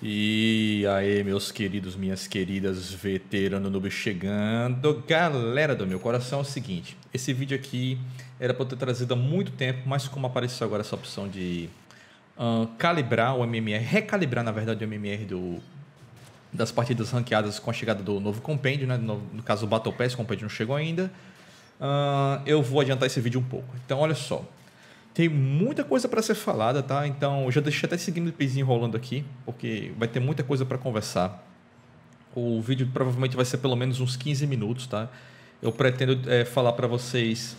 E aí, meus queridos, minhas queridas, veterano noob chegando. Galera do meu coração, é o seguinte: esse vídeo aqui era para eu ter trazido há muito tempo, mas como apareceu agora essa opção de uh, calibrar o MMR, recalibrar na verdade o MMR do, das partidas ranqueadas com a chegada do novo compêndio, né? no, no caso o Battle Pass, o compêndio não chegou ainda. Uh, eu vou adiantar esse vídeo um pouco. Então, olha só. Tem muita coisa para ser falada, tá? Então, eu já deixei até esse gameplay rolando aqui, porque vai ter muita coisa para conversar. O vídeo provavelmente vai ser pelo menos uns 15 minutos, tá? Eu pretendo é, falar para vocês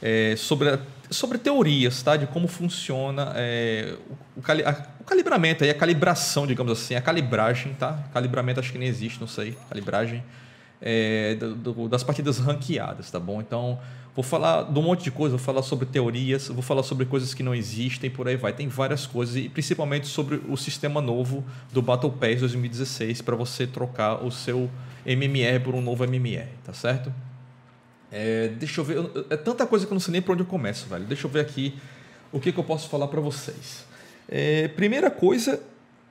é, sobre, a, sobre teorias, tá? De como funciona é, o, o, cali a, o, calibramento, aí, a calibração, digamos assim, a calibragem, tá? Calibramento acho que nem existe, não sei. Calibragem. É, do, do, das partidas ranqueadas, tá bom? Então, Vou falar de um monte de coisa, vou falar sobre teorias, vou falar sobre coisas que não existem, por aí vai. Tem várias coisas, e principalmente sobre o sistema novo do Battle Pass 2016 para você trocar o seu MMR por um novo MMR, tá certo? É, deixa eu ver, é tanta coisa que eu não sei nem por onde eu começo, velho. Deixa eu ver aqui o que, que eu posso falar para vocês. É, primeira coisa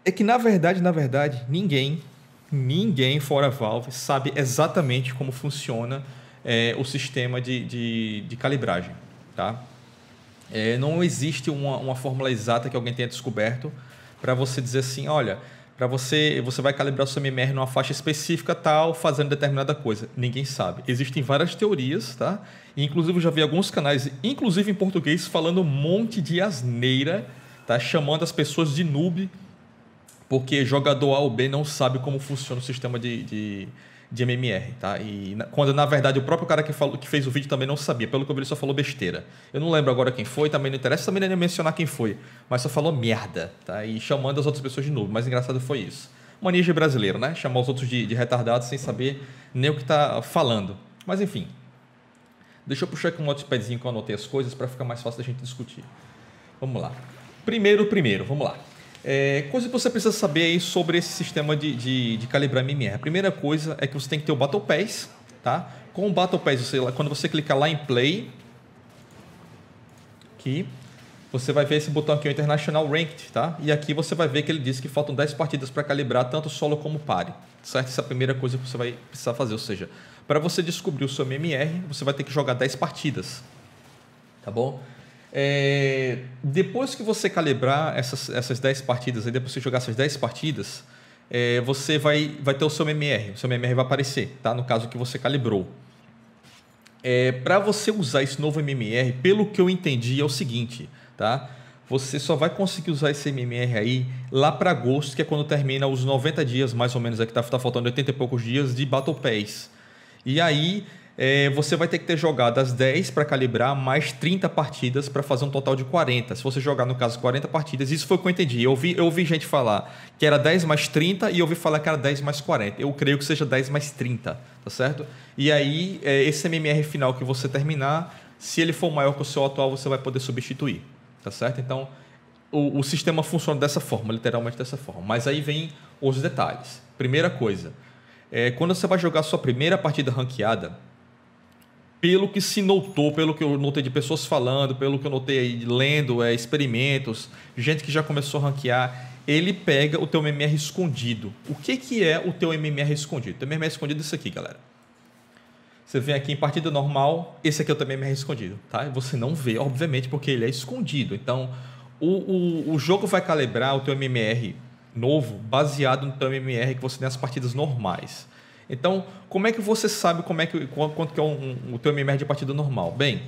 é que, na verdade, na verdade, ninguém, ninguém fora Valve sabe exatamente como funciona é, o sistema de, de, de calibragem. Tá? É, não existe uma, uma fórmula exata que alguém tenha descoberto para você dizer assim, olha, para você, você vai calibrar o seu MMR numa faixa específica tal, fazendo determinada coisa. Ninguém sabe. Existem várias teorias, tá? inclusive, eu já vi alguns canais, inclusive em português, falando um monte de asneira, tá? Chamando as pessoas de noob, porque jogador A ou B não sabe como funciona o sistema de, de de MMR, tá? E na, quando na verdade o próprio cara que, falou, que fez o vídeo também não sabia, pelo que eu vi ele só falou besteira. Eu não lembro agora quem foi, também não interessa, também nem mencionar quem foi, mas só falou merda, tá? E chamando as outras pessoas de novo. Mas engraçado foi isso. Mania de brasileiro, né? Chamar os outros de, de retardados sem saber nem o que tá falando. Mas enfim. Deixa eu puxar aqui um notepadzinho que eu anotei as coisas para ficar mais fácil da gente discutir. Vamos lá. Primeiro, primeiro, vamos lá. É, coisas que você precisa saber aí sobre esse sistema de, de, de, calibrar MMR. A primeira coisa é que você tem que ter o Battle Pass, tá? Com o Battle Pass, você, quando você clicar lá em Play, aqui, você vai ver esse botão aqui, o International Ranked, tá? E aqui você vai ver que ele diz que faltam 10 partidas para calibrar tanto solo como pare, certo? Essa é a primeira coisa que você vai precisar fazer, ou seja, para você descobrir o seu MMR, você vai ter que jogar 10 partidas, tá bom? É, depois que você calibrar essas, essas 10 partidas, aí depois que você jogar essas 10 partidas, é, você vai, vai ter o seu MMR. O seu MMR vai aparecer, tá? No caso que você calibrou. É, Para você usar esse novo MMR, pelo que eu entendi, é o seguinte, tá? Você só vai conseguir usar esse MMR aí lá para agosto, que é quando termina os 90 dias, mais ou menos, é que tá, tá faltando 80 e poucos dias de Battle Pass. E aí é, você vai ter que ter jogado as 10 para calibrar, mais 30 partidas para fazer um total de 40. Se você jogar, no caso, 40 partidas, isso foi o que eu entendi. Eu ouvi, eu ouvi gente falar que era 10 mais 30 e eu ouvi falar que era 10 mais 40. Eu creio que seja 10 mais 30, tá certo? E aí, é, esse MMR final que você terminar, se ele for maior que o seu atual, você vai poder substituir, tá certo? Então, o, o sistema funciona dessa forma, literalmente dessa forma. Mas aí vem os detalhes. Primeira coisa. É, quando você vai jogar sua primeira partida ranqueada, pelo que se notou, pelo que eu notei de pessoas falando, pelo que eu notei lendo é, experimentos, gente que já começou a ranquear, ele pega o teu MMR escondido. O que, que é o teu MMR escondido? O teu MMR escondido é isso aqui, galera. Você vem aqui em partida normal, esse aqui é o teu MMR escondido, tá? E você não vê, obviamente, porque ele é escondido. Então, o, o, o jogo vai calibrar o teu MMR novo baseado no teu MMR que você tem nas partidas normais. Então, como é que você sabe como é que, quanto que é um, um, o teu MMR de partida normal? Bem,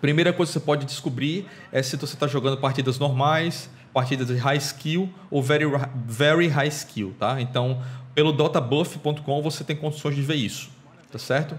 primeira coisa que você pode descobrir é se você está jogando partidas normais, partidas de high skill ou very, very high skill, tá? Então, pelo dotabuff.com você tem condições de ver isso, tá certo?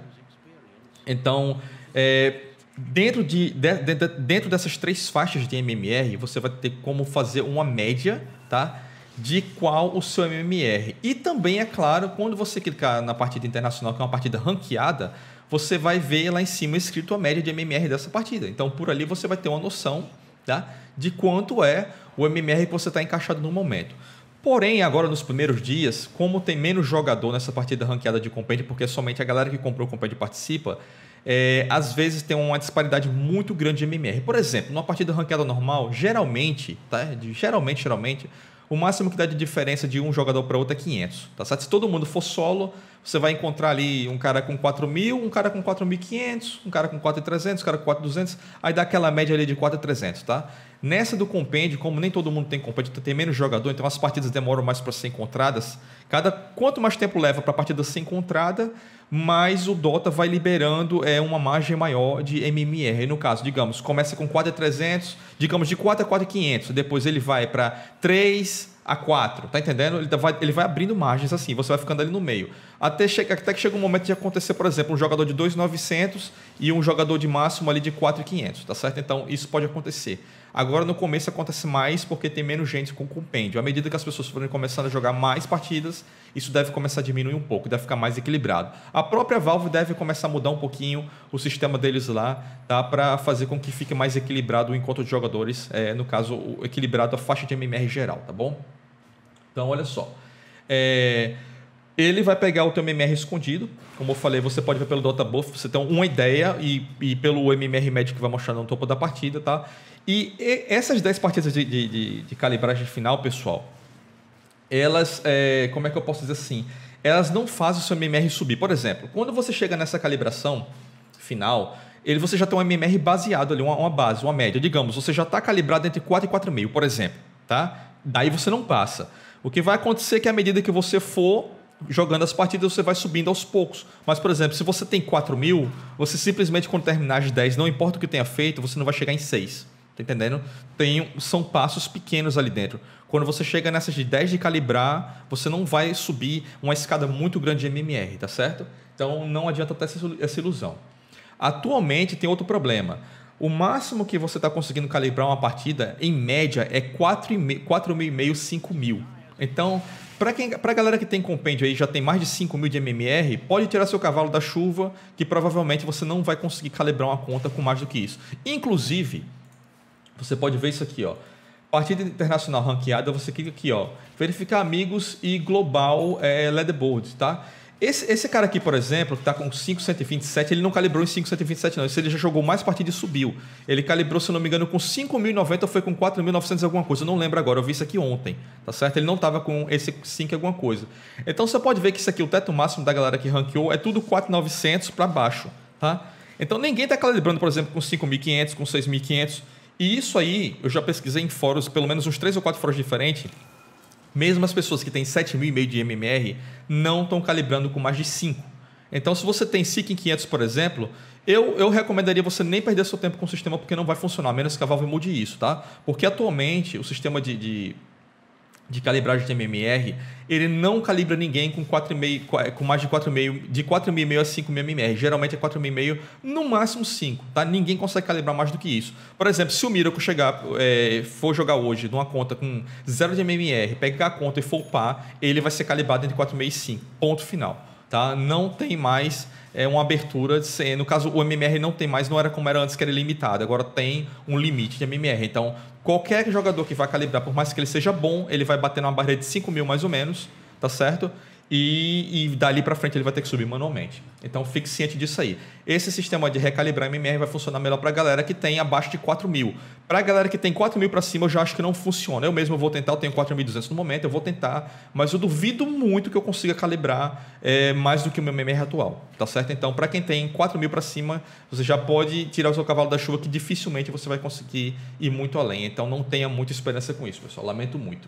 Então, é, dentro, de, de, de, dentro dessas três faixas de MMR, você vai ter como fazer uma média, tá? de qual o seu MMR. E também, é claro, quando você clicar na partida internacional, que é uma partida ranqueada, você vai ver lá em cima escrito a média de MMR dessa partida. Então, por ali você vai ter uma noção tá, de quanto é o MMR que você está encaixado no momento. Porém, agora nos primeiros dias, como tem menos jogador nessa partida ranqueada de Compete, porque é somente a galera que comprou o Compete participa, é, às vezes tem uma disparidade muito grande de MMR. Por exemplo, numa partida ranqueada normal, geralmente, tá? geralmente, geralmente, o máximo que dá de diferença de um jogador para outro é 500, tá certo? Se todo mundo for solo, você vai encontrar ali um cara com 4 mil, um cara com 4.500, um cara com 4.300, um cara com 4.200, aí dá aquela média ali de 4.300, tá? Nessa do compêndio, como nem todo mundo tem compêndio, tem menos jogador, então as partidas demoram mais para ser encontradas. Cada quanto mais tempo leva para a partida ser encontrada, mas o Dota vai liberando é, uma margem maior de MMR. E no caso, digamos, começa com 4 a 300, digamos de 4 a 4 a 500, depois ele vai para 3 a 4, tá entendendo? Ele tá, vai, ele vai abrindo margens assim, você vai ficando ali no meio. Até, chega, até que chega um momento de acontecer, por exemplo, um jogador de 2,900 e um jogador de máximo ali de 4,500, tá certo? Então, isso pode acontecer. Agora no começo acontece mais porque tem menos gente com compêndio. À medida que as pessoas forem começando a jogar mais partidas, isso deve começar a diminuir um pouco, deve ficar mais equilibrado. A própria Valve deve começar a mudar um pouquinho o sistema deles lá, tá? Para fazer com que fique mais equilibrado o encontro de jogadores, é, no caso, equilibrado a faixa de MMR geral, tá bom? Então, olha só. É, ele vai pegar o teu MMR escondido. Como eu falei, você pode ver pelo Dota Buff, você tem uma ideia e, e pelo MMR médio que vai mostrar no topo da partida, tá? E, essas 10 partidas de, de, de, de, calibragem final, pessoal, elas, é, como é que eu posso dizer assim? Elas não fazem o seu MMR subir. Por exemplo, quando você chega nessa calibração final, ele, você já tem um MMR baseado ali, uma, uma base, uma média. Digamos, você já está calibrado entre 4 e 4,5, por exemplo. Tá? Daí você não passa. O que vai acontecer é que à medida que você for jogando as partidas, você vai subindo aos poucos. Mas, por exemplo, se você tem 4 mil, você simplesmente quando terminar as 10, não importa o que tenha feito, você não vai chegar em 6. Tá entendendo? Tem, são passos pequenos ali dentro. Quando você chega nessas de 10 de calibrar, você não vai subir uma escada muito grande de MMR, tá certo? Então não adianta ter essa ilusão. Atualmente tem outro problema. O máximo que você está conseguindo calibrar uma partida, em média, é 4.500, 5 mil. Então, para quem, galera que tem compêndio aí, já tem mais de 5 mil de MMR, pode tirar seu cavalo da chuva, que provavelmente você não vai conseguir calibrar uma conta com mais do que isso. Inclusive, você pode ver isso aqui, ó. Partida internacional ranqueada, você clica aqui, ó. Verificar amigos e global é, leaderboard, tá? Esse, esse cara aqui, por exemplo, que tá com 5,127, ele não calibrou em 5,127 não. Esse ele já jogou mais partidas e subiu. Ele calibrou, se não me engano, com 5.090 ou foi com 4.900 alguma coisa. Eu não lembro agora, eu vi isso aqui ontem, tá certo? Ele não tava com esse 5 alguma coisa. Então você pode ver que isso aqui, é o teto máximo da galera que ranqueou é tudo 4.900 para baixo, tá? Então ninguém tá calibrando, por exemplo, com 5.500, com 6.500... E isso aí, eu já pesquisei em fóruns, pelo menos uns três ou quatro fóruns diferentes. Mesmo as pessoas que têm 7.500 de MMR não estão calibrando com mais de 5. Então, se você tem SIC em 500, por exemplo, eu, eu recomendaria você nem perder seu tempo com o sistema, porque não vai funcionar, a menos que a Valve mude isso, tá? Porque atualmente o sistema de, de de calibragem de MMR, ele não calibra ninguém com 4,5 eh, com mais de 4,5 de 4,5 a 5 MMR. Geralmente é 4,5, no máximo 5, tá? Ninguém consegue calibrar mais do que isso. Por exemplo, se o Miracle chegar é, for jogar hoje numa conta com 0 de MMR, pegar a conta e for upar, ele vai ser calibrado entre 4,5 e 5. Ponto final tá? Não tem mais é, uma abertura, de, no caso o MMR não tem mais, não era como era antes que era limitado, agora tem um limite de MMR. Então qualquer jogador que vai calibrar, por mais que ele seja bom, ele vai bater numa barreira de 5 mil mais ou menos, tá certo? e, e dali para frente ele vai ter que subir manualmente. Então fique ciente disso aí. Esse sistema de recalibrar MMR vai funcionar melhor para a galera que tem abaixo de 4 mil. Para a galera que tem 4 mil para cima, eu já acho que não funciona. Eu mesmo vou tentar, eu tenho 4.200 no momento, eu vou tentar, mas eu duvido muito que eu consiga calibrar é, mais do que o meu MMR atual. Tá certo? Então, para quem tem 4 mil para cima, você já pode tirar o seu cavalo da chuva, que dificilmente você vai conseguir ir muito além. Então, não tenha muita esperança com isso, pessoal. Lamento muito.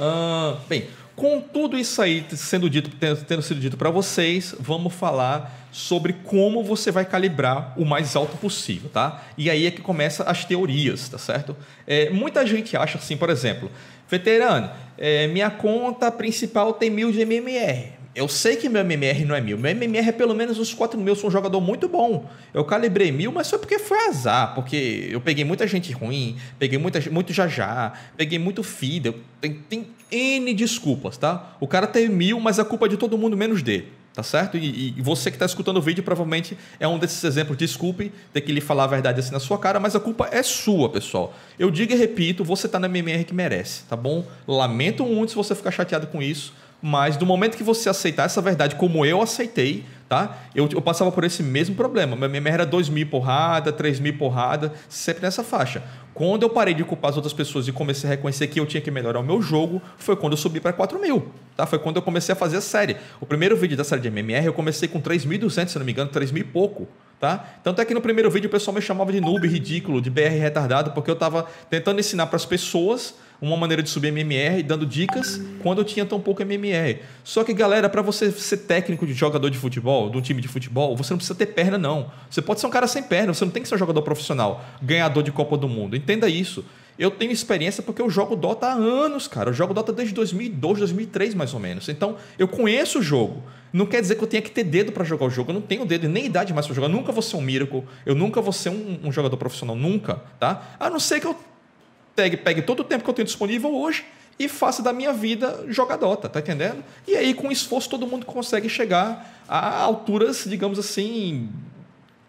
Ah, bem, com tudo isso aí sendo dito, tendo sido dito para vocês, vamos falar sobre como você vai calibrar o mais alto possível, tá? E aí é que começa as teorias, tá certo? É, muita gente acha assim, por exemplo, veterano, é, minha conta principal tem mil de MMR. Eu sei que meu MMR não é mil. Meu MMR é pelo menos uns 4 mil. Sou um jogador muito bom. Eu calibrei mil, mas foi porque foi azar. Porque eu peguei muita gente ruim, peguei muita, muito jajá, peguei muito fida. Tem, tem N desculpas, tá? O cara tem mil, mas a é culpa é de todo mundo menos dele tá certo? E, e você que está escutando o vídeo provavelmente é um desses exemplos. Desculpe ter que lhe falar a verdade assim na sua cara, mas a culpa é sua, pessoal. Eu digo e repito, você está na MMR que merece, tá bom? Lamento muito se você ficar chateado com isso, mas do momento que você aceitar essa verdade, como eu aceitei, tá? Eu, eu passava por esse mesmo problema. Minha merda era 2 mil porrada, 3 mil porrada, sempre nessa faixa. Quando eu parei de culpar as outras pessoas e comecei a reconhecer que eu tinha que melhorar o meu jogo, foi quando eu subi para 4 mil. Tá? Foi quando eu comecei a fazer a série. O primeiro vídeo da série de MMR eu comecei com 3.200, se não me engano, 3.000 e pouco. Tá? Tanto é que no primeiro vídeo o pessoal me chamava de noob, ridículo, de BR retardado, porque eu estava tentando ensinar para as pessoas uma maneira de subir MMR, dando dicas quando eu tinha tão pouco MMR. Só que, galera, para você ser técnico de jogador de futebol, de um time de futebol, você não precisa ter perna, não. Você pode ser um cara sem perna, você não tem que ser um jogador profissional, ganhador de Copa do Mundo. Entenda isso. Eu tenho experiência porque eu jogo Dota há anos, cara. Eu jogo Dota desde 2002, 2003 mais ou menos. Então, eu conheço o jogo. Não quer dizer que eu tenha que ter dedo para jogar o jogo. Eu não tenho dedo e nem idade mais para jogar. Eu nunca vou ser um Miracle. Eu nunca vou ser um, um jogador profissional. Nunca, tá? A não ser que eu pegue, pegue todo o tempo que eu tenho disponível hoje e faça da minha vida jogar Dota, tá entendendo? E aí, com esforço, todo mundo consegue chegar a alturas, digamos assim,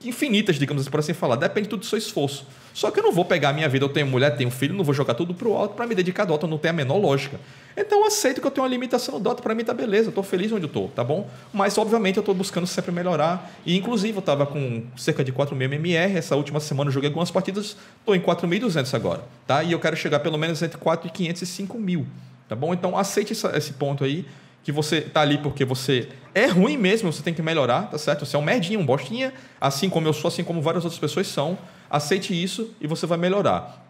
infinitas, digamos assim, por assim falar. Depende tudo do seu esforço. Só que eu não vou pegar a minha vida, eu tenho mulher, tenho filho, não vou jogar tudo pro alto para me dedicar a Dota, não tem a menor lógica. Então eu aceito que eu tenho uma limitação no Dota, para mim tá beleza, eu tô feliz onde eu tô, tá bom? Mas obviamente eu tô buscando sempre melhorar. E inclusive eu tava com cerca de 4.000 MMR, essa última semana eu joguei algumas partidas, tô em 4.200 agora, tá? E eu quero chegar pelo menos entre 4.500 e 5.000, tá bom? Então aceite essa, esse ponto aí que você tá ali porque você é ruim mesmo, você tem que melhorar, tá certo? Você é um merdinha, um bostinha, assim como eu sou, assim como várias outras pessoas são. Aceite isso e você vai melhorar.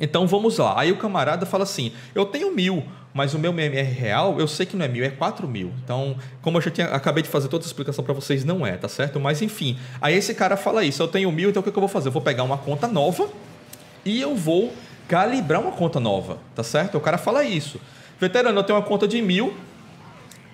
Então vamos lá. Aí o camarada fala assim: eu tenho mil, mas o meu MMR é real eu sei que não é mil, é quatro mil. Então, como eu já tinha, acabei de fazer toda a explicação para vocês, não é, tá certo? Mas enfim, aí esse cara fala isso: eu tenho mil, então o que, é que eu vou fazer? Eu vou pegar uma conta nova e eu vou calibrar uma conta nova, tá certo? O cara fala isso. Veterano, eu tenho uma conta de mil,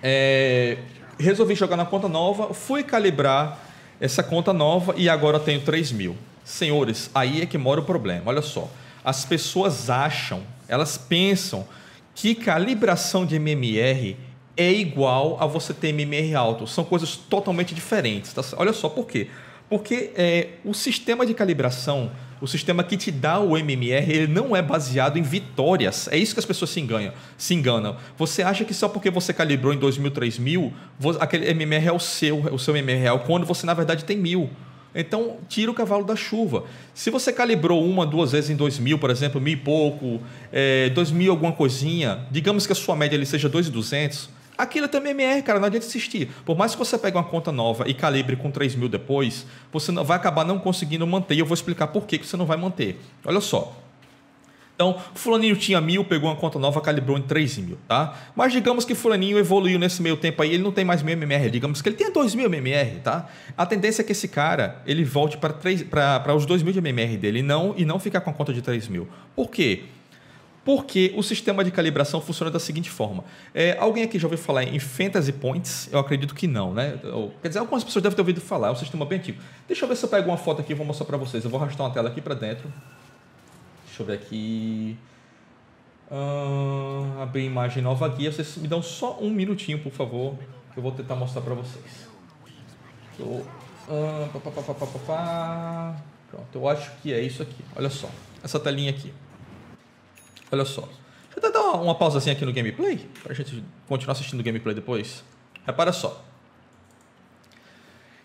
é, resolvi jogar na conta nova, fui calibrar essa conta nova e agora tenho 3 mil. Senhores, aí é que mora o problema. Olha só. As pessoas acham, elas pensam que calibração de MMR é igual a você ter MMR alto. São coisas totalmente diferentes. Tá? Olha só por quê. Porque é, o sistema de calibração o sistema que te dá o MMR, ele não é baseado em vitórias. É isso que as pessoas se enganam. Se enganam. Você acha que só porque você calibrou em 2000, 3000, aquele MMR é o seu, o seu MMR real, é quando você na verdade tem mil. Então, tira o cavalo da chuva. Se você calibrou uma, duas vezes em 2000, por exemplo, mil e pouco, é, 2000 alguma coisinha, digamos que a sua média ali seja 2,200, Aquilo é também MR, cara, não adianta insistir. Por mais que você pegue uma conta nova e calibre com 3 mil depois, você não, vai acabar não conseguindo manter. E eu vou explicar por que, você não vai manter. Olha só. Então, fulaninho tinha mil, pegou uma conta nova, calibrou em 3 mil, tá? Mas digamos que fulaninho evoluiu nesse meio tempo aí, ele não tem mais mil MMR, digamos que ele tenha 2 mil MMR, tá? A tendência é que esse cara, ele volte para os 2 mil de MMR dele e não, e não ficar com a conta de 3 mil. Por quê? Porque o sistema de calibração funciona da seguinte forma. É, alguém aqui já ouviu falar em Fantasy Points? Eu acredito que não, né? Eu, quer dizer, algumas pessoas devem ter ouvido falar, é um sistema bem antigo. Deixa eu ver se eu pego uma foto aqui e vou mostrar para vocês. Eu vou arrastar uma tela aqui para dentro. Deixa eu ver aqui. Uh, ah, abrir imagem nova aqui. Vocês me dão só um minutinho, por favor, que eu vou tentar mostrar para vocês. Tô, uh, ah, pá, pá, pá, Pronto, eu acho que é isso aqui. Olha só, essa telinha aqui. Olha só. Deixa eu dar uma, pausa pausazinha aqui no gameplay, pra gente continuar assistindo o gameplay depois. Repara só.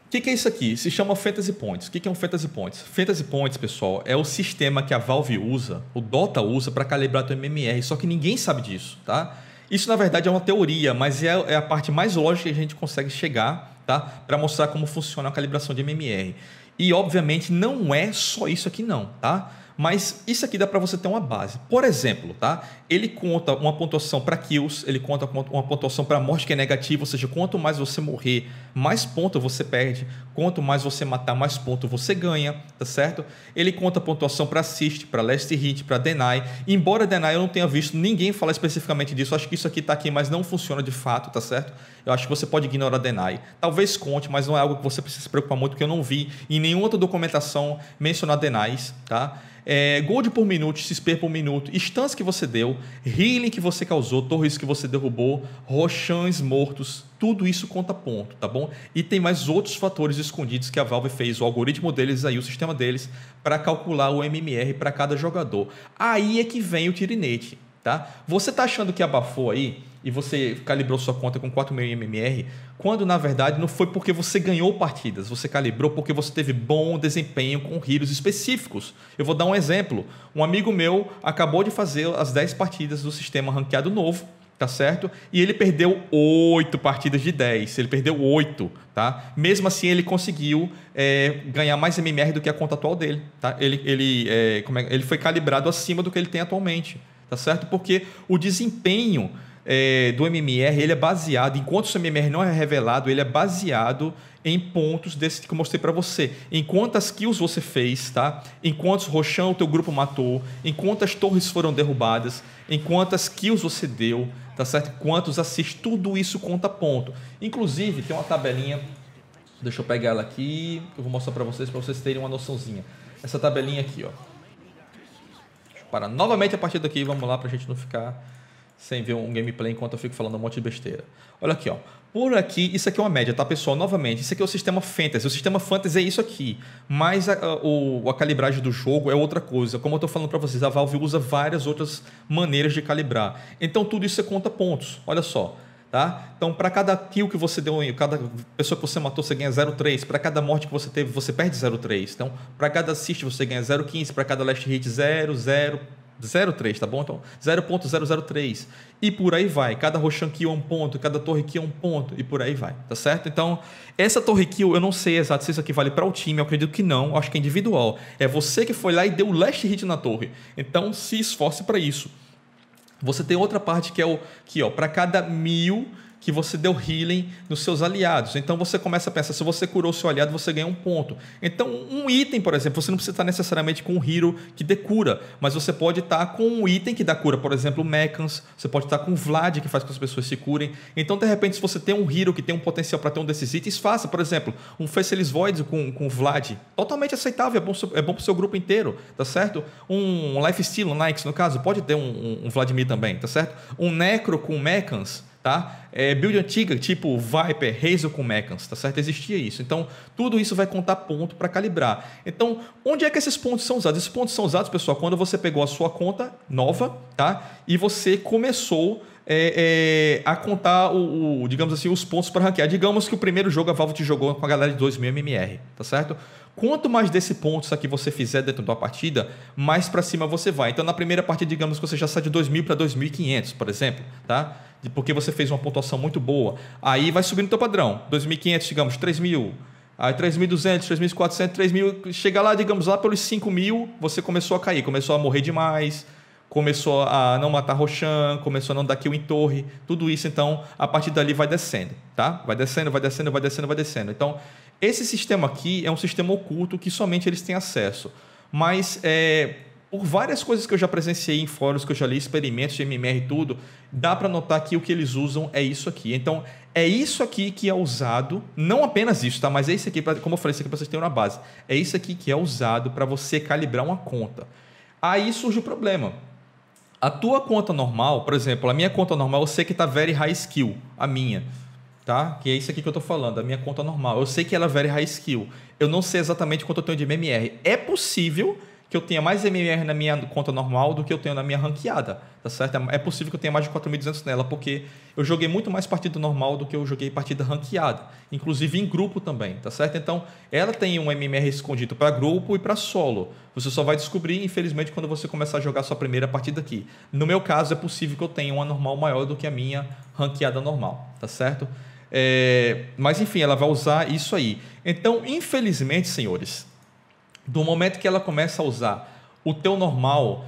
O que, que, é isso aqui? Se chama Fantasy Points. O que, que, é um Fantasy Points? Fantasy Points, pessoal, é o sistema que a Valve usa, o Dota usa para calibrar teu MMR, só que ninguém sabe disso, tá? Isso, na verdade, é uma teoria, mas é, é a parte mais lógica que a gente consegue chegar, tá? Para mostrar como funciona a calibração de MMR. E, obviamente, não é só isso aqui não, tá? Mas isso aqui dá para você ter uma base. Por exemplo, tá? Ele conta uma pontuação para kills, ele conta uma pontuação para morte que é negativa, ou seja, quanto mais você morrer, mais ponto você perde, quanto mais você matar, mais ponto você ganha, tá certo? Ele conta pontuação para assist, para last hit, para deny. Embora deny eu não tenha visto ninguém falar especificamente disso, acho que isso aqui tá aqui, mas não funciona de fato, tá certo? eu acho que você pode ignorar a Denai. Talvez conte, mas não é algo que você precisa se preocupar muito, porque eu não vi em nenhuma outra documentação mencionar Denais, tá? É, gold por minuto, XP por minuto, stance que você deu, healing que você causou, torres que você derrubou, rochãs mortos, tudo isso conta ponto, tá bom? E tem mais outros fatores escondidos que a Valve fez, o algoritmo deles aí, o sistema deles, para calcular o MMR para cada jogador. Aí é que vem o tirinete tá? Você tá achando que abafou aí e você calibrou sua conta com 4.000 MMR, quando na verdade não foi porque você ganhou partidas, você calibrou porque você teve bom desempenho com rios específicos. Eu vou dar um exemplo. Um amigo meu acabou de fazer as 10 partidas do sistema ranqueado novo, tá certo? E ele perdeu 8 partidas de 10, ele perdeu 8, tá? Mesmo assim, ele conseguiu é, ganhar mais MMR do que a conta atual dele, tá? Ele, ele, é, é, ele foi calibrado acima do que ele tem atualmente tá certo? Porque o desempenho é, do MMR ele é baseado, enquanto o MMR não é revelado, ele é baseado em pontos desse que eu mostrei para você. Em quantas kills você fez, tá? Em quantos roxão o teu grupo matou, em quantas torres foram derrubadas, em quantas kills você deu, tá certo? Quantos assists, tudo isso conta ponto. Inclusive, tem uma tabelinha, deixa eu pegar ela aqui, eu vou mostrar para vocês, para vocês terem uma noçãozinha. Essa tabelinha aqui, ó para novamente a partir daqui. Vamos lá para a gente não ficar sem ver um gameplay enquanto eu fico falando um monte de besteira. Olha aqui, ó. Por aqui, isso aqui é uma média, tá, pessoal? Novamente, isso aqui é o sistema Fantasy. O sistema Fantasy é isso aqui, mas a, a, o, a calibragem do jogo é outra coisa. Como eu tô falando para vocês, a Valve usa várias outras maneiras de calibrar. Então, tudo isso é conta pontos. Olha só. Tá? Então, para cada kill que você deu, cada pessoa que você matou, você ganha 0,3. Para cada morte que você teve, você perde 0,3. Então, para cada assist, você ganha 0,15. Para cada last hit, 0, tá bom? Então, 0.003. E por aí vai. Cada Roshan Kill é um ponto, cada Torre Kill é um ponto, e por aí vai, tá certo? Então, essa Torre Kill, eu não sei exato se isso aqui vale para o time, eu acredito que não, acho que é individual. É você que foi lá e deu o last hit na torre. Então, se esforce para isso. Você tem outra parte que é o que, ó, para cada mil que você deu healing nos seus aliados. Então você começa a pensar, se você curou seu aliado, você ganha um ponto. Então um item, por exemplo, você não precisa estar necessariamente com um hero que dê cura, mas você pode estar com um item que dá cura, por exemplo, mechans, você pode estar com Vlad que faz com que as pessoas se curem. Então de repente se você tem um hero que tem um potencial para ter um desses itens, faça, por exemplo, um Faceless Void com, com Vlad, totalmente aceitável, é bom, é bom o seu grupo inteiro, tá certo? Um Lifesteal, um Nikes no caso, pode ter um, um, um Vladimir também, tá certo? Um Necro com mechans tá? É, build antiga, tipo Viper, Razor com Mechans, tá certo? Existia isso. Então, tudo isso vai contar ponto para calibrar. Então, onde é que esses pontos são usados? Esses pontos são usados, pessoal, quando você pegou a sua conta nova, tá? E você começou é, é, a contar, o, o, digamos assim, os pontos para ranquear. Digamos que o primeiro jogo a Valve te jogou com a galera de 2000 MMR, tá certo? Quanto mais desse pontos aqui você fizer dentro da partida, mais para cima você vai. Então, na primeira partida, digamos que você já sai de 2000 para 2500, por exemplo, tá? porque você fez uma pontuação muito boa. Aí vai subindo o teu padrão. 2.500, digamos, 3.000. Aí 3.200, 3.400, 3.000. Chega lá, digamos, lá pelos 5.000, você começou a cair, começou a morrer demais, começou a não matar Roshan, começou a não dar kill em torre. Tudo isso, então, a partir dali vai descendo, tá? Vai descendo, vai descendo, vai descendo, vai descendo. Então, esse sistema aqui é um sistema oculto que somente eles têm acesso. Mas é, por várias coisas que eu já presenciei em fóruns, que eu já li, experimentos de MMR e tudo, dá para notar que o que eles usam é isso aqui. Então, é isso aqui que é usado, não apenas isso, tá? Mas é isso aqui, pra, como eu falei, isso aqui para vocês terem uma base. É isso aqui que é usado para você calibrar uma conta. Aí surge o problema. A tua conta normal, por exemplo, a minha conta normal, eu sei que tá very high skill, a minha tá? Que é isso aqui que eu estou falando, a minha conta normal. Eu sei que ela é very high skill. Eu não sei exatamente quanto eu tenho de MMR. É possível que eu tenha mais MMR na minha conta normal do que eu tenho na minha ranqueada, tá certo? É, é possível que eu tenha mais de 4.200 nela, porque eu joguei muito mais partida normal do que eu joguei partida ranqueada, inclusive em grupo também, tá certo? Então, ela tem um MMR escondido para grupo e para solo. Você só vai descobrir, infelizmente, quando você começar a jogar a sua primeira partida aqui. No meu caso, é possível que eu tenha uma normal maior do que a minha ranqueada normal, tá certo? É... mas enfim, ela vai usar isso aí. Então, infelizmente, senhores, do momento que ela começa a usar o teu normal,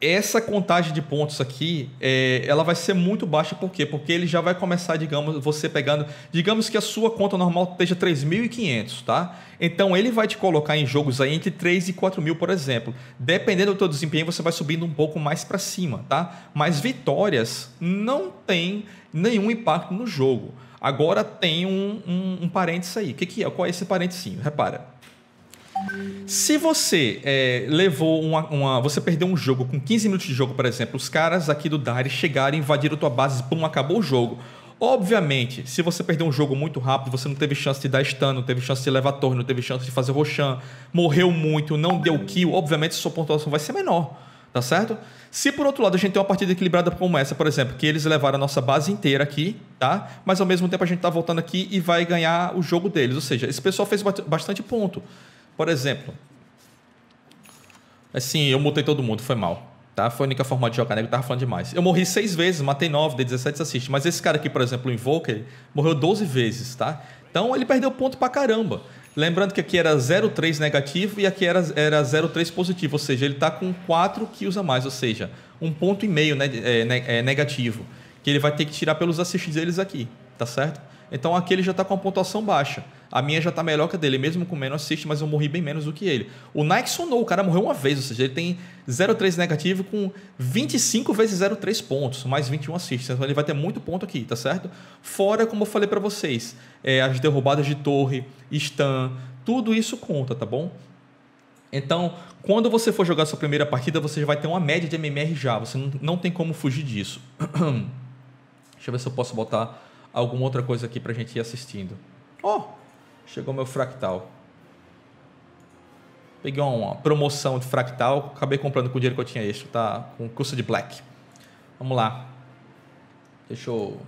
essa contagem de pontos aqui, é, ela vai ser muito baixa, por quê? Porque ele já vai começar, digamos, você pegando, digamos que a sua conta normal esteja 3.500, tá? Então ele vai te colocar em jogos aí entre 3 e 4.000, mil, por exemplo. Dependendo do teu desempenho, você vai subindo um pouco mais para cima, tá? Mas vitórias não tem nenhum impacto no jogo. Agora tem um, um, um parênteses aí. O que, que é? Qual é esse parênteses? Repara. Se você é, levou uma, uma, Você perdeu um jogo com 15 minutos de jogo, por exemplo, os caras aqui do Dari chegaram, invadiram tua base, pum, acabou o jogo. Obviamente, se você perdeu um jogo muito rápido, você não teve chance de dar stun, não teve chance de levar torre, não teve chance de fazer roxan, morreu muito, não deu kill, obviamente sua pontuação vai ser menor, tá certo? Se por outro lado a gente tem uma partida equilibrada como essa, por exemplo, que eles levaram a nossa base inteira aqui, tá? Mas ao mesmo tempo a gente tá voltando aqui e vai ganhar o jogo deles, ou seja, esse pessoal fez bastante ponto. Por exemplo, assim, eu mutei todo mundo, foi mal. Tá? Foi a única forma de jogar, né? Eu tava falando demais. Eu morri seis vezes, matei nove, dei 17 assists. Mas esse cara aqui, por exemplo, o Invoker, morreu 12 vezes, tá? Então ele perdeu ponto pra caramba. Lembrando que aqui era 0,3 negativo e aqui era, era 0,3 positivo, ou seja, ele tá com 4 kills a mais, ou seja, um ponto e meio né, é, né, é, negativo, que ele vai ter que tirar pelos assists deles aqui, tá certo? Então aquele já está com a pontuação baixa. A minha já está melhor que a dele, mesmo com menos assist, mas eu morri bem menos do que ele. O Nike sonou, o cara morreu uma vez, ou seja, ele tem 0,3 negativo com 25 vezes 0,3 pontos, mais 21 assists. Então ele vai ter muito ponto aqui, tá certo? Fora, como eu falei para vocês, é, as derrubadas de torre, stun, tudo isso conta, tá bom? Então, quando você for jogar sua primeira partida, você já vai ter uma média de MMR já, você não tem como fugir disso. Deixa eu ver se eu posso botar alguma outra coisa aqui para gente ir assistindo. Oh, chegou meu fractal. Peguei uma promoção de fractal, acabei comprando com o dinheiro que eu tinha extra, tá? Com custo de black. Vamos lá. Deixa eu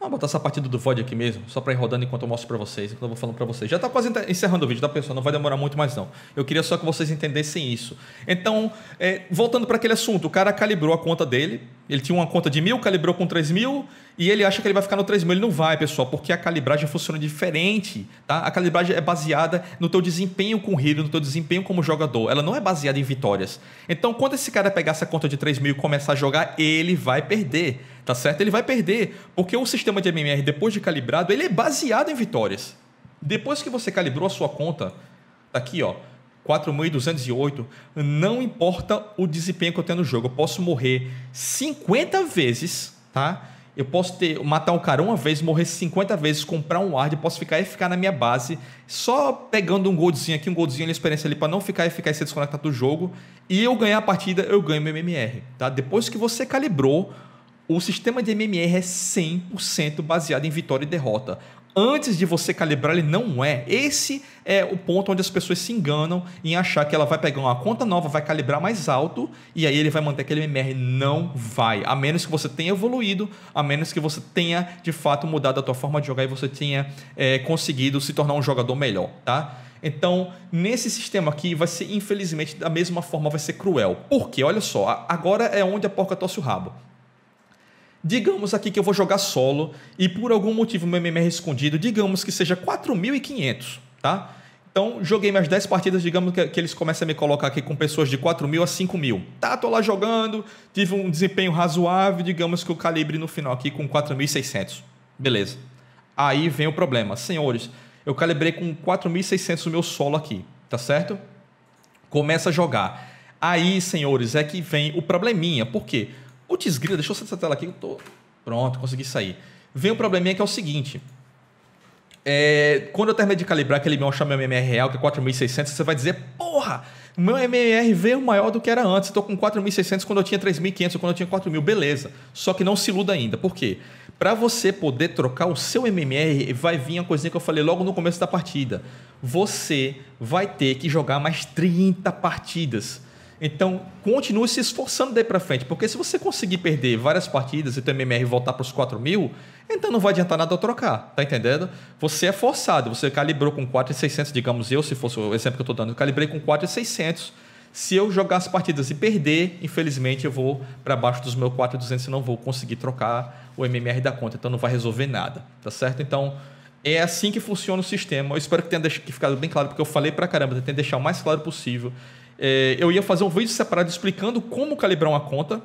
Vamos botar essa partida do VOD aqui mesmo, só para ir rodando enquanto eu mostro para vocês, enquanto eu vou falando para vocês. Já está quase encerrando o vídeo, tá, pessoal? Não vai demorar muito mais, não. Eu queria só que vocês entendessem isso. Então, é, voltando para aquele assunto, o cara calibrou a conta dele, ele tinha uma conta de mil, calibrou com 3 mil e ele acha que ele vai ficar no 3 mil. Ele não vai, pessoal, porque a calibragem funciona diferente. Tá? A calibragem é baseada no teu desempenho com o Hero, no teu desempenho como jogador. Ela não é baseada em vitórias. Então, quando esse cara pegar essa conta de 3 mil e começar a jogar, ele vai perder. Tá certo? Ele vai perder. Porque o sistema de MMR, depois de calibrado, ele é baseado em vitórias. Depois que você calibrou a sua conta, tá aqui, ó 4.208, não importa o desempenho que eu tenho no jogo. Eu posso morrer 50 vezes, tá? Eu posso ter, matar um cara uma vez, morrer 50 vezes, comprar um ward, posso ficar e ficar na minha base, só pegando um goldzinho aqui, um goldzinho ali, experiência ali, para não ficar e ficar e ser desconectado do jogo. E eu ganhar a partida, eu ganho meu MMR, tá? Depois que você calibrou, o sistema de MMR é 100% baseado em vitória e derrota antes de você calibrar, ele não é. Esse é o ponto onde as pessoas se enganam em achar que ela vai pegar uma conta nova, vai calibrar mais alto e aí ele vai manter aquele MMR. Não vai. A menos que você tenha evoluído, a menos que você tenha de fato mudado a tua forma de jogar e você tenha é, conseguido se tornar um jogador melhor, tá? Então, nesse sistema aqui, vai ser, infelizmente, da mesma forma, vai ser cruel. Por quê? Olha só, agora é onde a porca torce o rabo. Digamos aqui que eu vou jogar solo e por algum motivo meu MMR é escondido, digamos que seja 4.500, tá? Então, joguei minhas 10 partidas, digamos que, eles começam a me colocar aqui com pessoas de 4.000 mil a 5.000. mil. Tá, tô lá jogando, tive um desempenho razoável, digamos que eu calibre no final aqui com 4.600. Beleza. Aí vem o problema. Senhores, eu calibrei com 4.600 o meu solo aqui, tá certo? Começa a jogar. Aí, senhores, é que vem o probleminha. Por quê? Porque o desgrila, deixa eu sair dessa tela aqui, eu tô. Pronto, consegui sair. Vem o um probleminha que é o seguinte. É, quando eu terminei de calibrar aquele meu chama MMR real, que é 4600, você vai dizer, porra, meu MMR veio maior do que era antes, estou com 4600 quando eu tinha 3500, quando eu tinha 4000, beleza. Só que não se iluda ainda, por quê? Para você poder trocar o seu MMR, vai vir a coisinha que eu falei logo no começo da partida. Você vai ter que jogar mais 30 partidas então, continue se esforçando daí para frente, porque se você conseguir perder várias partidas e o MMR voltar para os 4 mil, então não vai adiantar nada eu trocar, tá entendendo? Você é forçado, você calibrou com 4,600, digamos eu, se fosse o exemplo que eu estou dando, eu calibrei com 4,600. Se eu jogar as partidas e perder, infelizmente eu vou para baixo dos meus 4,200 e não vou conseguir trocar o MMR da conta, então não vai resolver nada, tá certo? Então, é assim que funciona o sistema. Eu espero que tenha ficado bem claro, porque eu falei pra caramba, tentei deixar o mais claro possível. É, eu ia fazer um vídeo separado explicando como calibrar uma conta.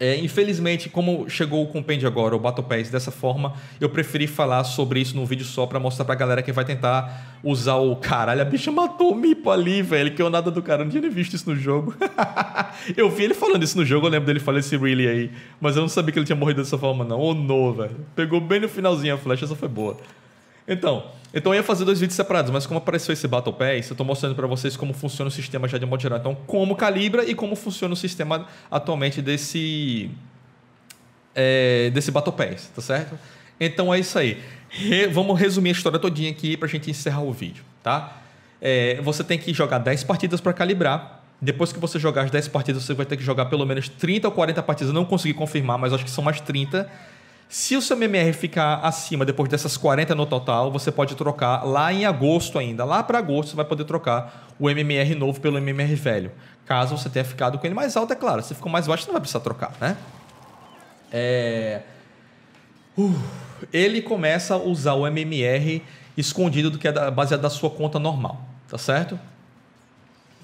É, infelizmente, como chegou o compendio agora, o Battle Pass, dessa forma, eu preferi falar sobre isso num vídeo só para mostrar pra galera que vai tentar usar o caralho. A bicha matou o Mipo ali, velho, que eu nada do cara, eu não tinha nem visto isso no jogo. eu vi ele falando isso no jogo, eu lembro dele falando esse really aí, mas eu não sabia que ele tinha morrido dessa forma, não. Oh no, velho. Pegou bem no finalzinho a flecha, essa foi boa. Então, então eu ia fazer dois vídeos separados, mas como apareceu esse Battle Pass, eu estou mostrando para vocês como funciona o sistema já de modo geral. Então, como calibra e como funciona o sistema atualmente desse é, desse Battle Pass, tá certo? Então é isso aí. Re, vamos resumir a história todinha aqui para a gente encerrar o vídeo, tá? É, você tem que jogar 10 partidas para calibrar. Depois que você jogar as 10 partidas, você vai ter que jogar pelo menos 30 ou 40 partidas. Eu não consegui confirmar, mas acho que são mais 30 se o seu MMR ficar acima depois dessas 40 no total, você pode trocar lá em agosto ainda. Lá para agosto você vai poder trocar o MMR novo pelo MMR velho. Caso você tenha ficado com ele mais alto, é claro. Se ficou mais baixo, não vai precisar trocar, né? É... Uh, ele começa a usar o MMR escondido do que é baseado da sua conta normal, tá certo?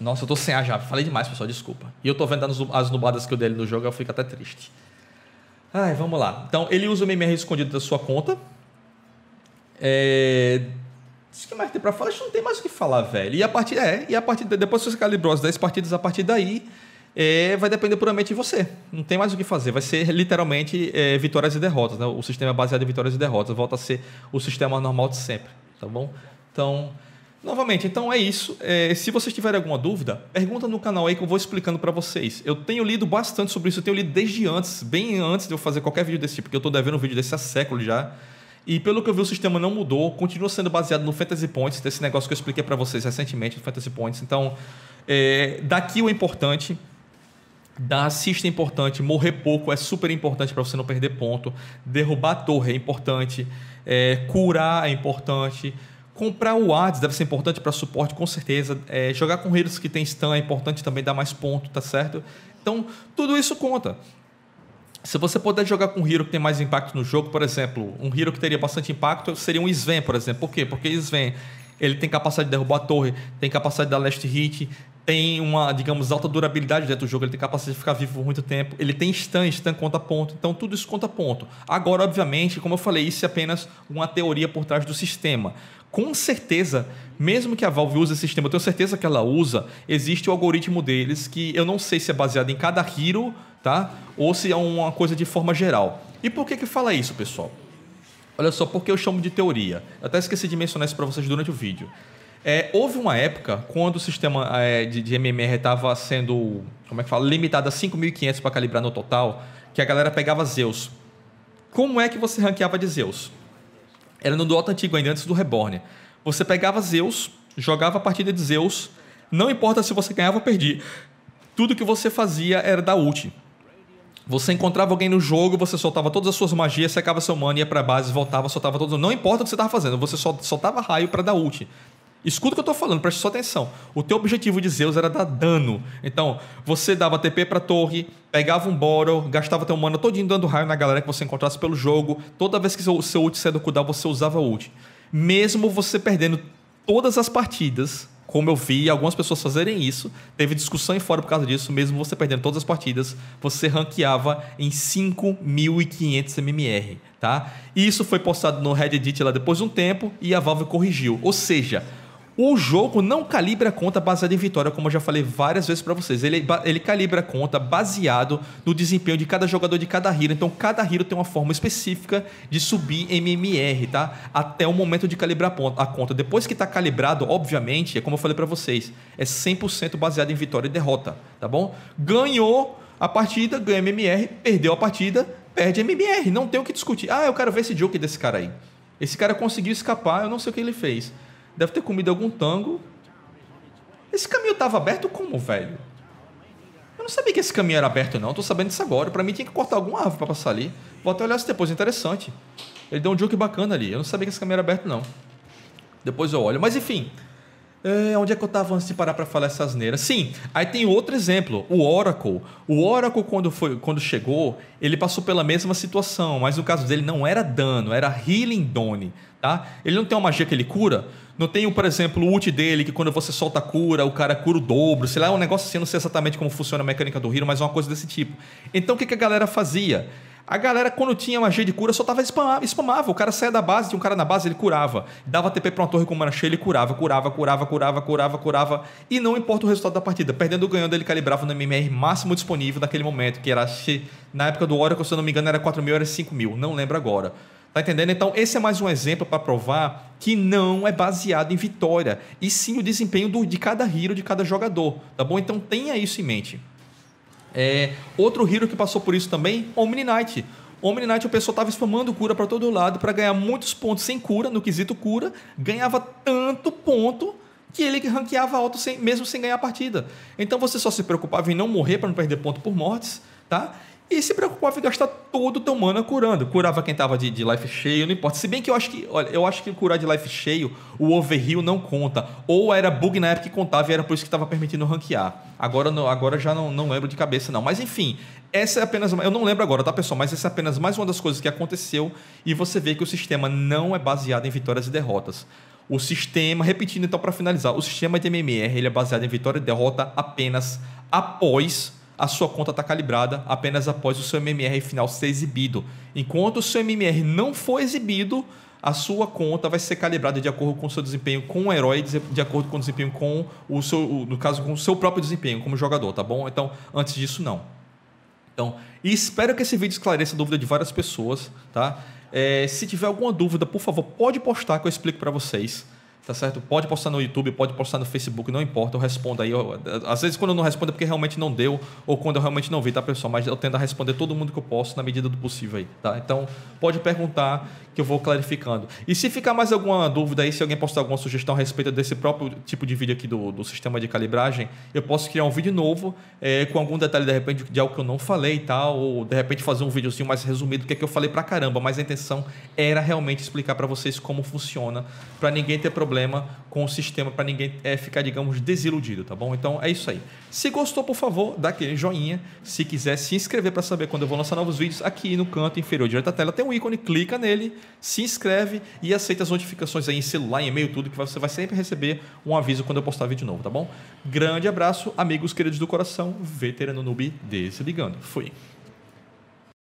Nossa, eu tô sem ar já. Falei demais, pessoal, desculpa. E eu tô vendo as nubadas que eu dei no jogo, eu fico até triste. Ai, vamos lá. Então, ele usa o MMR escondido da sua conta. É... que mais tem pra falar? que não tem mais o que falar, velho. E a partir... É, e a partir... Depois que você calibrou as 10 partidas, a partir daí... É, vai depender puramente de você. Não tem mais o que fazer. Vai ser literalmente é, vitórias e derrotas. Né? O sistema é baseado em vitórias e derrotas. Volta a ser o sistema normal de sempre. Tá bom? Então, Novamente, então é isso. É, se vocês tiverem alguma dúvida, pergunta no canal aí que eu vou explicando para vocês. Eu tenho lido bastante sobre isso, eu tenho lido desde antes, bem antes de eu fazer qualquer vídeo desse tipo, porque eu estou devendo um vídeo desse há séculos já. E pelo que eu vi, o sistema não mudou, continua sendo baseado no Fantasy Points, desse negócio que eu expliquei para vocês recentemente, no Fantasy Points. Então, é, daqui o importante, da assista é importante, morrer pouco é super importante para você não perder ponto. Derrubar a torre é importante, é, curar é importante, Comprar o ads deve ser importante para suporte, com certeza. É, jogar com heroes que tem stun é importante também, dá mais ponto, tá certo? Então, tudo isso conta. Se você puder jogar com um hero que tem mais impacto no jogo, por exemplo, um hero que teria bastante impacto seria um Sven, por exemplo. Por quê? Porque Sven ele tem capacidade de derrubar a torre, tem capacidade de dar last hit, tem uma, digamos, alta durabilidade dentro do jogo, ele tem capacidade de ficar vivo por muito tempo, ele tem stun, stun conta ponto, então tudo isso conta ponto. Agora, obviamente, como eu falei, isso é apenas uma teoria por trás do sistema. Com certeza, mesmo que a Valve use esse sistema, eu tenho certeza que ela usa, existe o algoritmo deles que eu não sei se é baseado em cada hero, tá? Ou se é uma coisa de forma geral. E por que que fala isso, pessoal? Olha só, porque eu chamo de teoria. Eu até esqueci de mencionar isso para vocês durante o vídeo. É, houve uma época quando o sistema é, de, de, MMR estava sendo, como é que fala, limitado a 5.500 para calibrar no total, que a galera pegava Zeus. Como é que você ranqueava de Zeus? Era no Dota antigo ainda, antes do Reborn. Você pegava Zeus, jogava a partida de Zeus, não importa se você ganhava ou perdia. Tudo que você fazia era da ult. Você encontrava alguém no jogo, você soltava todas as suas magias, secava seu mana, ia pra base, voltava, soltava todos. Não importa o que você tava fazendo, você soltava raio para dar ult. Escuta o que eu estou falando, preste só atenção. O teu objetivo de Zeus era dar dano. Então, você dava TP pra torre, pegava um Boro, gastava teu mana todinho dando raio na galera que você encontrasse pelo jogo. Toda vez que seu, seu ult saia do cooldown, você usava ult. Mesmo você perdendo todas as partidas, como eu vi algumas pessoas fazerem isso, teve discussão em fora por causa disso, mesmo você perdendo todas as partidas, você ranqueava em 5.500 MMR, tá? E isso foi postado no Reddit lá depois de um tempo e a Valve corrigiu. Ou seja, o jogo não calibra a conta baseada em vitória, como eu já falei várias vezes para vocês. Ele, ele calibra a conta baseado no desempenho de cada jogador de cada hero. Então, cada hero tem uma forma específica de subir MMR, tá? Até o momento de calibrar a conta. Depois que tá calibrado, obviamente, é como eu falei para vocês, é 100% baseado em vitória e derrota, tá bom? Ganhou a partida, ganha MMR, perdeu a partida, perde MMR. Não tem o que discutir. Ah, eu quero ver esse jogo desse cara aí. Esse cara conseguiu escapar, eu não sei o que ele fez deve ter comido algum tango. Esse caminho estava aberto como, velho? Eu não sabia que esse caminho era aberto, não. Tô sabendo disso agora. Para mim tinha que cortar alguma árvore para passar ali. Vou até olhar isso depois, interessante. Ele deu um joke bacana ali. Eu não sabia que esse caminho era aberto, não. Depois eu olho. Mas enfim, é, onde é que eu estava antes de parar para falar essas neiras? Sim, aí tem outro exemplo, o Oracle. O Oracle, quando, foi, quando chegou, ele passou pela mesma situação, mas no caso dele não era dano, era healing done. Tá? Ele não tem uma magia que ele cura? Não tem, por exemplo, o ult dele, que quando você solta a cura, o cara cura o dobro, sei lá, é um negócio assim, não sei exatamente como funciona a mecânica do Hero, mas é uma coisa desse tipo. Então o que, que a galera fazia? A galera, quando tinha magia de cura, só tava spamava, spamava. O cara saía da base, tinha um cara na base, ele curava. Dava TP pra uma torre com mana cheia, ele curava, curava, curava, curava, curava, curava. E não importa o resultado da partida. Perdendo ou ganhando, ele calibrava no MMR máximo disponível naquele momento, que era, na época do Oracle, se eu não me engano, era 4 mil, era 5 mil. Não lembro agora. Tá entendendo? Então, esse é mais um exemplo para provar que não é baseado em vitória, e sim o desempenho do, de cada hero, de cada jogador, tá bom? Então, tenha isso em mente. É, outro hero que passou por isso também, Omni Knight. Omni Knight, o pessoal tava spamando cura para todo lado para ganhar muitos pontos sem cura, no quesito cura, ganhava tanto ponto que ele ranqueava alto sem, mesmo sem ganhar a partida. Então você só se preocupava em não morrer para não perder ponto por mortes, tá? E se preocupava em gastar todo o teu mana curando. Curava quem tava de, de, life cheio, não importa. Se bem que eu acho que, olha, eu acho que curar de life cheio, o overheal não conta. Ou era bug na época que contava e era por isso que tava permitindo ranquear. Agora, agora já não, não lembro de cabeça, não. Mas enfim, essa é apenas. Eu não lembro agora, tá, pessoal? Mas essa é apenas mais uma das coisas que aconteceu. E você vê que o sistema não é baseado em vitórias e derrotas. O sistema, repetindo então para finalizar, o sistema de MMR ele é baseado em vitória e derrota apenas após a sua conta está calibrada apenas após o seu MMR final ser exibido. Enquanto o seu MMR não for exibido, a sua conta vai ser calibrada de acordo com o seu desempenho com o herói, de acordo com o desempenho com o seu, no caso, com o seu próprio desempenho como jogador, tá bom? Então, antes disso, não. Então, espero que esse vídeo esclareça a dúvida de várias pessoas, tá? É, se tiver alguma dúvida, por favor, pode postar que eu explico para vocês tá certo? Pode postar no YouTube, pode postar no Facebook, não importa, eu respondo aí. Eu, às vezes quando eu não respondo é porque realmente não deu ou quando eu realmente não vi, tá, pessoal? Mas eu tento responder todo mundo que eu posso na medida do possível aí, tá? Então, pode perguntar que eu vou clarificando. E se ficar mais alguma dúvida aí, se alguém postar alguma sugestão a respeito desse próprio tipo de vídeo aqui do, do sistema de calibragem, eu posso criar um vídeo novo é, com algum detalhe, de repente, de algo que eu não falei e tá? tal, ou de repente fazer um videozinho mais resumido, que é que eu falei pra caramba, mas a intenção era realmente explicar para vocês como funciona, para ninguém ter problema problema com o sistema para ninguém é, ficar, digamos, desiludido, tá bom? Então é isso aí. Se gostou, por favor, dá aquele joinha. Se quiser se inscrever para saber quando eu vou lançar novos vídeos, aqui no canto inferior direito da tela tem um ícone, clica nele, se inscreve e aceita as notificações aí em celular, em e-mail, tudo, que você vai sempre receber um aviso quando eu postar vídeo novo, tá bom? Grande abraço, amigos queridos do coração, veterano noob desligando. Fui.